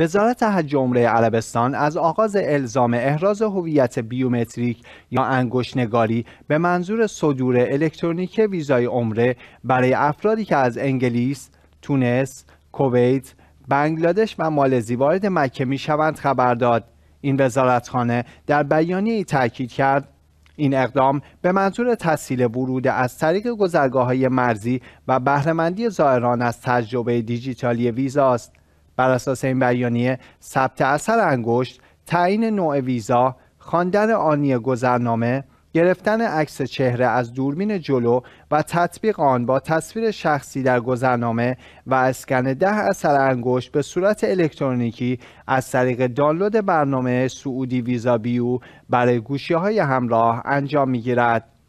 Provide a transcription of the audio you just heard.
وزارت حج عمره عربستان از آغاز الزام احراز هویت بیومتریک یا انگشتنگاری نگاری به منظور صدور الکترونیک ویزای عمره برای افرادی که از انگلیس، تونس، کویت، بنگلادش و مالزی وارد مکه می شوند خبر داد. این وزارتخانه در بیانیه تاکید کرد این اقدام به منظور تسهیل ورود از طریق گذرگاه های مرزی و بهرهمندی زائران از تجربه دیجیتالی ویزا است بر اساس این بیانیه ثبت اثر انگشت تعیین نوع ویزا خواندن آنی گذرنامه گرفتن عکس چهره از دوربین جلو و تطبیق آن با تصویر شخصی در گذرنامه و اسکن ده اثر انگشت به صورت الکترونیکی از طریق دانلود برنامه سعودی ویزا بیو برای گوشی های همراه انجام می گیرد.